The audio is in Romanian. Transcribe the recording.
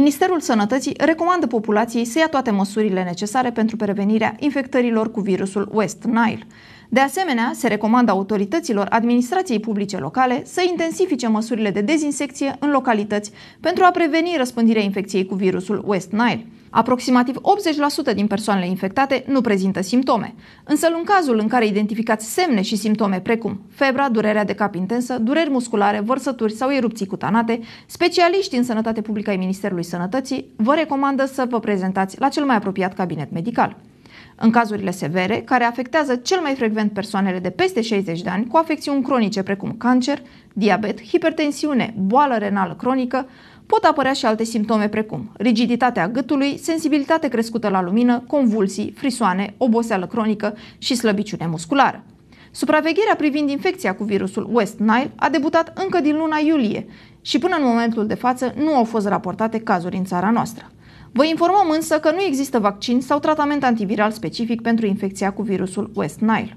Ministerul Sănătății recomandă populației să ia toate măsurile necesare pentru prevenirea infectărilor cu virusul West Nile. De asemenea, se recomandă autorităților administrației publice locale să intensifice măsurile de dezinsecție în localități pentru a preveni răspândirea infecției cu virusul West Nile. Aproximativ 80% din persoanele infectate nu prezintă simptome, însă în cazul în care identificați semne și simptome precum febra, durerea de cap intensă, dureri musculare, vărsături sau erupții cutanate, specialiștii în sănătate publică ai Ministerului Sănătății vă recomandă să vă prezentați la cel mai apropiat cabinet medical. În cazurile severe, care afectează cel mai frecvent persoanele de peste 60 de ani cu afecțiuni cronice precum cancer, diabet, hipertensiune, boală renală cronică, Pot apărea și alte simptome precum rigiditatea gâtului, sensibilitate crescută la lumină, convulsii, frisoane, oboseală cronică și slăbiciune musculară. Supravegherea privind infecția cu virusul West Nile a debutat încă din luna iulie și până în momentul de față nu au fost raportate cazuri în țara noastră. Vă informăm însă că nu există vaccin sau tratament antiviral specific pentru infecția cu virusul West Nile.